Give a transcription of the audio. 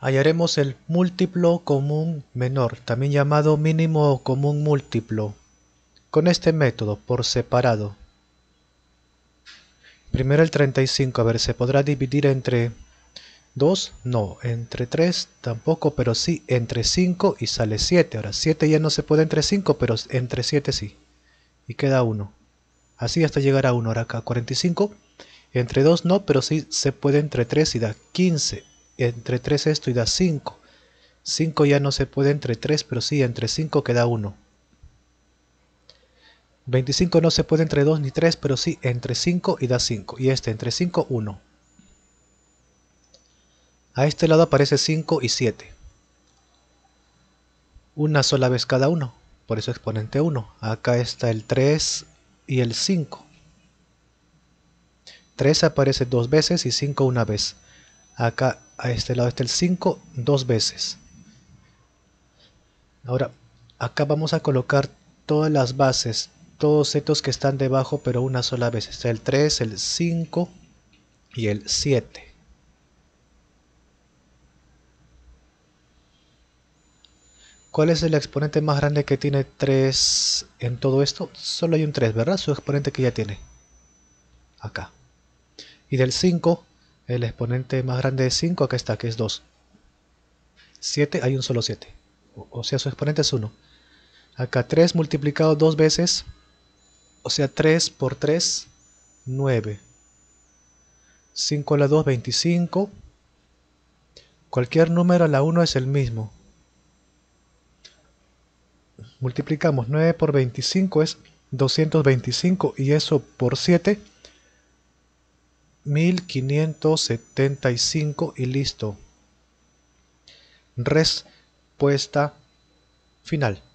hallaremos el múltiplo común menor, también llamado mínimo común múltiplo, con este método por separado. Primero el 35, a ver, ¿se podrá dividir entre 2? No, entre 3 tampoco, pero sí entre 5 y sale 7. Ahora, 7 ya no se puede entre 5, pero entre 7 sí. Y queda 1. Así hasta llegar a 1. Ahora acá, 45. Entre 2 no, pero sí se puede entre 3 y da 15 entre 3 esto y da 5. 5 ya no se puede entre 3, pero sí entre 5 queda 1. 25 no se puede entre 2 ni 3, pero sí entre 5 y da 5. Y este entre 5, 1. A este lado aparece 5 y 7. Una sola vez cada uno, por eso exponente 1. Acá está el 3 y el 5. 3 aparece dos veces y 5 una vez. Acá a este lado está el 5 dos veces ahora acá vamos a colocar todas las bases todos estos que están debajo pero una sola vez está el 3 el 5 y el 7 ¿Cuál es el exponente más grande que tiene 3 en todo esto? Solo hay un 3, ¿verdad? Su exponente que ya tiene. Acá. Y del 5 el exponente más grande es 5, acá está, que es 2. 7, hay un solo 7. O sea, su exponente es 1. Acá 3 multiplicado 2 veces. O sea, 3 por 3, 9. 5 a la 2, 25. Cualquier número a la 1 es el mismo. Multiplicamos 9 por 25 es 225 y eso por 7 mil cinco, y listo. Respuesta final.